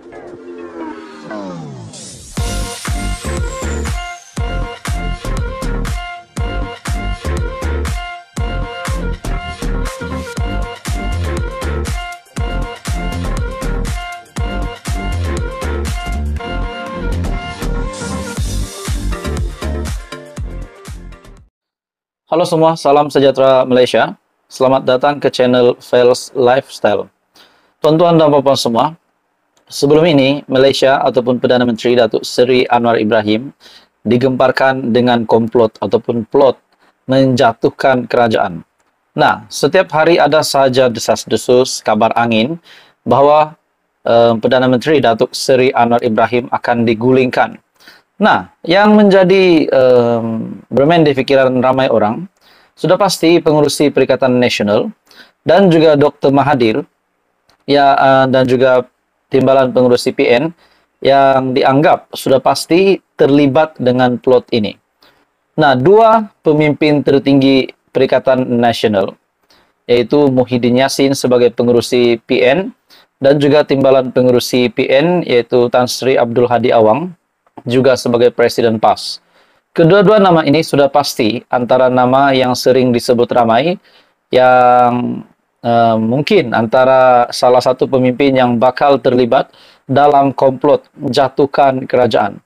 Halo semua, salam sejahtera Malaysia. Selamat datang ke channel Fails Lifestyle. Tuan-tuan dan puan semua, Sebelum ini, Malaysia ataupun Perdana Menteri Datuk Seri Anwar Ibrahim digemparkan dengan komplot ataupun plot menjatuhkan kerajaan. Nah, setiap hari ada sahaja desas-desus kabar angin bahawa eh, Perdana Menteri Datuk Seri Anwar Ibrahim akan digulingkan. Nah, yang menjadi um, bermain di fikiran ramai orang, sudah pasti pengurusi Perikatan Nasional dan juga Dr. Mahathir ya uh, dan juga Timbalan Pengurus CPN yang dianggap sudah pasti terlibat dengan plot ini. Nah, dua pemimpin tertinggi Perikatan Nasional, yaitu Muhyiddin Yassin sebagai pengurusi PN, dan juga timbalan pengurusi PN, yaitu Tan Sri Abdul Hadi Awang, juga sebagai Presiden PAS. Kedua-dua nama ini sudah pasti antara nama yang sering disebut ramai, yang uh, mungkin antara salah satu pemimpin yang bakal terlibat dalam komplot jatuhkan kerajaan.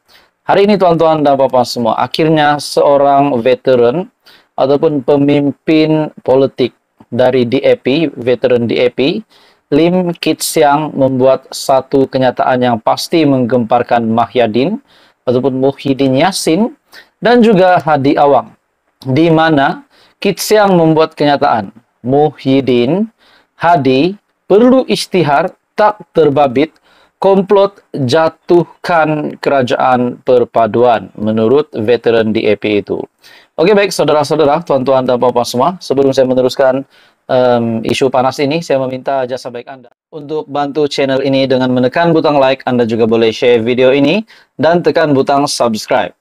Hari ini tuan-tuan dan bapak semua, akhirnya seorang veteran ataupun pemimpin politik dari DAP, veteran DAP, Lim Kit Siang membuat satu kenyataan yang pasti menggemparkan Mahyadin ataupun Muhyiddin Yassin dan juga Hadi Awang di mana Kit Siang membuat kenyataan Muhyiddin Hadi perlu istihar tak terbabit komplot jatuhkan kerajaan perpaduan menurut veteran DAP e itu. Oke baik saudara-saudara, tuan-tuan dan puan-puan semua, sebelum saya meneruskan um, isu panas ini, saya meminta jasa baik Anda untuk bantu channel ini dengan menekan butang like, Anda juga boleh share video ini dan tekan butang subscribe.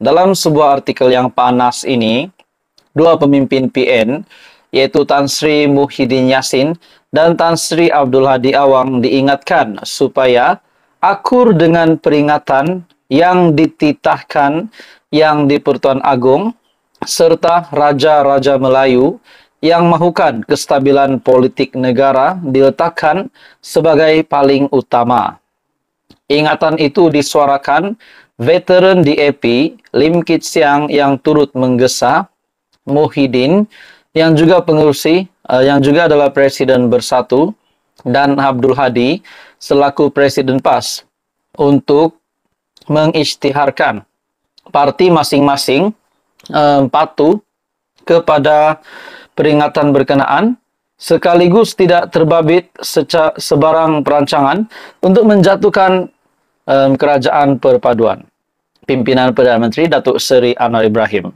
Dalam sebuah artikel yang panas ini, dua pemimpin PN yaitu Tan Sri Muhyiddin Yassin dan Tan Sri Abdul Hadi Awang diingatkan supaya akur dengan peringatan yang dititahkan yang di-Pertuan Agong serta Raja-Raja Melayu yang mahukan kestabilan politik negara diletakkan sebagai paling utama. Ingatan itu disuarakan veteran DAP Lim Kit Siang yang turut menggesa Muhyiddin yang juga pengurusi, uh, eh, yang juga adalah Presiden Bersatu, dan Abdul Hadi selaku Presiden PAS untuk mengisytiharkan parti masing-masing uh, patuh kepada peringatan berkenaan sekaligus tidak terbabit sebarang perancangan untuk menjatuhkan um, kerajaan perpaduan pimpinan Perdana Menteri Datuk Seri Anwar Ibrahim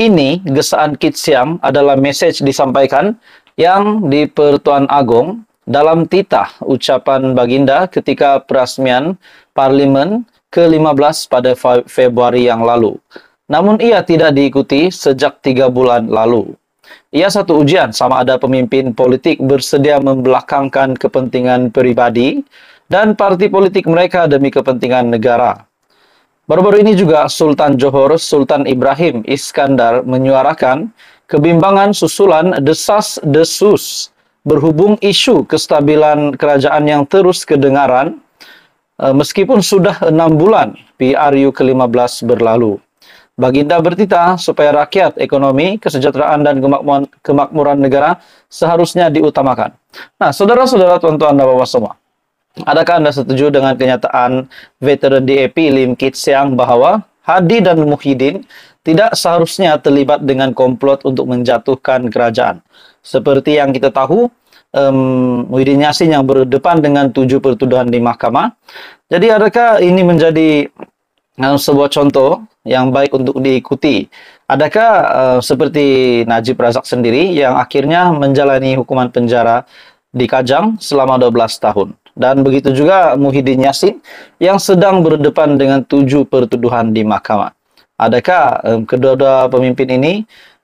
ini gesaan Siam adalah message disampaikan yang di Pertuan Agong dalam titah ucapan Baginda ketika perasmian Parlimen ke-15 pada Februari yang lalu. Namun ia tidak diikuti sejak tiga bulan lalu. Ia satu ujian sama ada pemimpin politik bersedia membelakangkan kepentingan pribadi dan parti politik mereka demi kepentingan negara. Baru-baru ini juga Sultan Johor Sultan Ibrahim Iskandar menyuarakan kebimbangan susulan desas-desus berhubung isu kestabilan kerajaan yang terus kedengaran eh, meskipun sudah enam bulan PRU ke-15 berlalu. Baginda bertita supaya rakyat, ekonomi, kesejahteraan, dan kemakmuran, negara seharusnya diutamakan. Nah, saudara-saudara, tuan-tuan, dan bapak semua, Adakah Anda setuju dengan kenyataan veteran DAP Lim Kit Siang bahwa Hadi dan Muhyiddin tidak seharusnya terlibat dengan komplot untuk menjatuhkan kerajaan? Seperti yang kita tahu, um, Muhyiddin Yassin yang berdepan dengan tujuh pertuduhan di mahkamah. Jadi adakah ini menjadi um, sebuah contoh yang baik untuk diikuti? Adakah uh, seperti Najib Razak sendiri yang akhirnya menjalani hukuman penjara di Kajang selama 12 tahun? Dan begitu juga Muhyiddin Yassin yang sedang berdepan dengan tujuh pertuduhan di mahkamah. Adakah um, kedua-dua pemimpin ini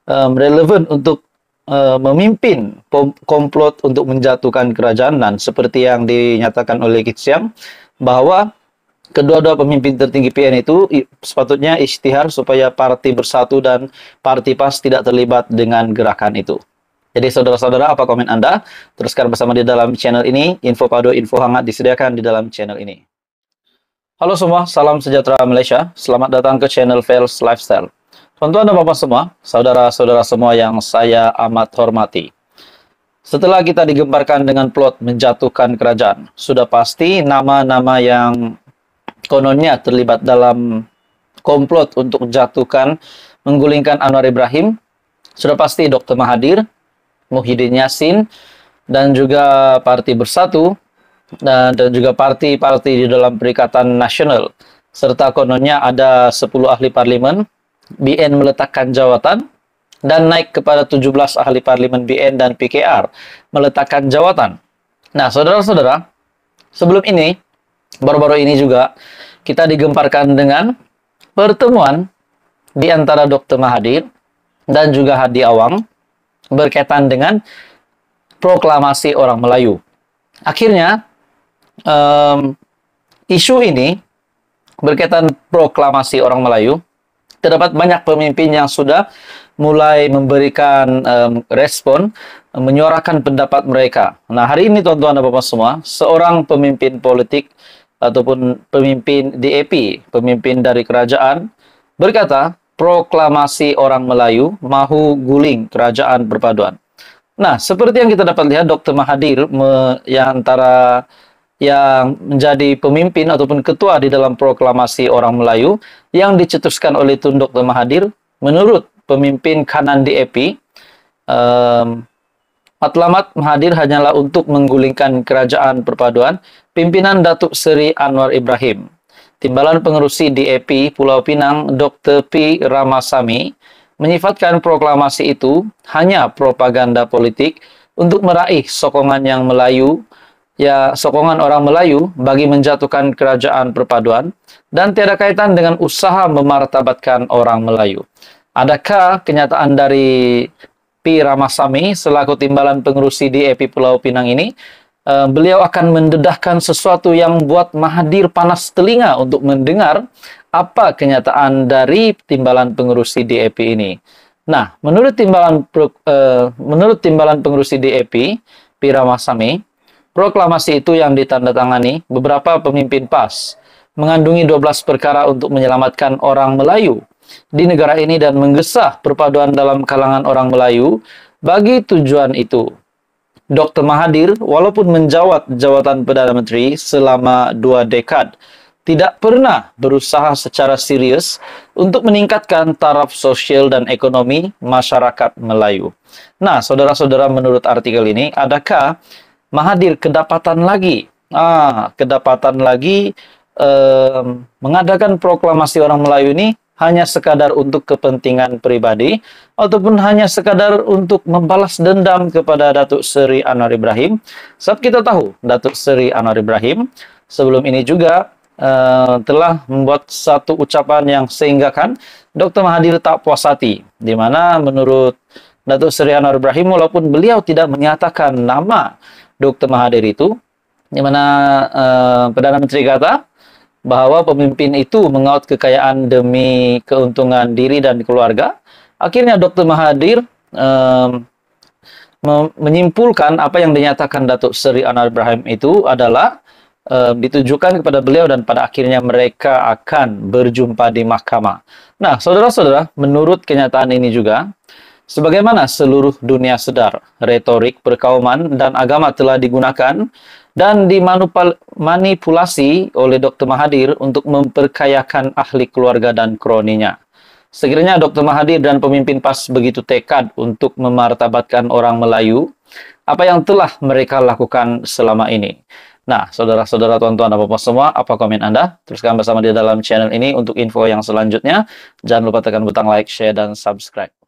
um, relevan untuk eh, memimpin komplot untuk menjatuhkan kerajaan dan seperti yang dinyatakan oleh Kitsiang bahwa kedua-dua pemimpin tertinggi PN itu sepatutnya istihar supaya parti bersatu dan parti PAS tidak terlibat dengan gerakan itu. Jadi saudara-saudara apa komen Anda? Teruskan bersama di dalam channel ini. Info padu, info hangat disediakan di dalam channel ini. Halo semua, salam sejahtera Malaysia. Selamat datang ke channel Fails Lifestyle. Tuan-tuan dan bapak semua, saudara-saudara semua yang saya amat hormati. Setelah kita digemparkan dengan plot menjatuhkan kerajaan, sudah pasti nama-nama yang kononnya terlibat dalam komplot untuk jatuhkan menggulingkan Anwar Ibrahim, sudah pasti Dr. Mahathir, Muhyiddin Yassin dan juga Parti Bersatu dan, dan juga parti-parti di dalam Perikatan Nasional serta kononnya ada 10 ahli parlimen BN meletakkan jawatan dan naik kepada 17 ahli parlimen BN dan PKR meletakkan jawatan. Nah, saudara-saudara, sebelum ini baru-baru ini juga kita digemparkan dengan pertemuan di antara Dr. Mahathir dan juga Hadi Awang berkaitan dengan proklamasi orang Melayu. Akhirnya, um, isu ini berkaitan proklamasi orang Melayu, terdapat banyak pemimpin yang sudah mulai memberikan um, respon, menyuarakan pendapat mereka. Nah, hari ini tuan-tuan dan bapak semua, seorang pemimpin politik ataupun pemimpin DAP, pemimpin dari kerajaan, berkata, proklamasi orang Melayu, Mahu Guling, kerajaan perpaduan. Nah, seperti yang kita dapat lihat, Dr. Mahadir, me, yang antara yang menjadi pemimpin ataupun ketua di dalam proklamasi orang Melayu yang dicetuskan oleh Tun Dr. Mahadir, menurut pemimpin kanan DAP, e um, Matlamat Mahadir hanyalah untuk menggulingkan kerajaan perpaduan pimpinan Datuk Seri Anwar Ibrahim Timbalan Pengerusi DEP Pulau Pinang Dr. P. Ramasami menyifatkan proklamasi itu hanya propaganda politik untuk meraih sokongan yang Melayu, ya sokongan orang Melayu bagi menjatuhkan kerajaan perpaduan dan tiada kaitan dengan usaha memartabatkan orang Melayu. Adakah kenyataan dari P. Ramasami selaku timbalan pengerusi di EPI Pulau Pinang ini Eh, beliau akan mendedahkan sesuatu yang buat mahadir panas telinga untuk mendengar apa kenyataan dari timbalan pengurus DAP e ini. Nah, menurut timbalan uh, menurut timbalan pengurus CDEP, Pira Masami, proklamasi itu yang ditandatangani beberapa pemimpin PAS mengandungi 12 perkara untuk menyelamatkan orang Melayu di negara ini dan menggesah perpaduan dalam kalangan orang Melayu bagi tujuan itu. Dr. Mahathir, walaupun menjawat jawatan Perdana Menteri selama dua dekad, tidak pernah berusaha secara serius untuk meningkatkan taraf sosial dan ekonomi masyarakat Melayu. Nah, saudara-saudara, menurut artikel ini, adakah Mahathir kedapatan lagi? Ah, kedapatan lagi eh, mengadakan proklamasi orang Melayu ini hanya sekadar untuk kepentingan pribadi ataupun hanya sekadar untuk membalas dendam kepada Datuk Seri Anwar Ibrahim. Saat kita tahu Datuk Seri Anwar Ibrahim sebelum ini juga uh, telah membuat satu ucapan yang sehingga kan Dr. Mahathir tak puas hati di mana menurut Datuk Seri Anwar Ibrahim walaupun beliau tidak menyatakan nama Dr. Mahathir itu di mana uh, Perdana Menteri kata bahwa pemimpin itu mengaut kekayaan demi keuntungan diri dan keluarga. Akhirnya Dr. Mahadir um, menyimpulkan apa yang dinyatakan Datuk Seri Anwar Ibrahim itu adalah um, ditujukan kepada beliau dan pada akhirnya mereka akan berjumpa di mahkamah. Nah, saudara-saudara, menurut kenyataan ini juga, Sebagaimana seluruh dunia sedar, retorik perkauman dan agama telah digunakan dan dimanipulasi oleh Dr. Mahadir untuk memperkayakan ahli keluarga dan kroninya. Sekiranya Dr. Mahadir dan pemimpin PAS begitu tekad untuk memartabatkan orang Melayu, apa yang telah mereka lakukan selama ini? Nah, saudara-saudara, tuan-tuan, apa-apa semua, apa komen Anda? Teruskan bersama di dalam channel ini untuk info yang selanjutnya. Jangan lupa tekan butang like, share, dan subscribe.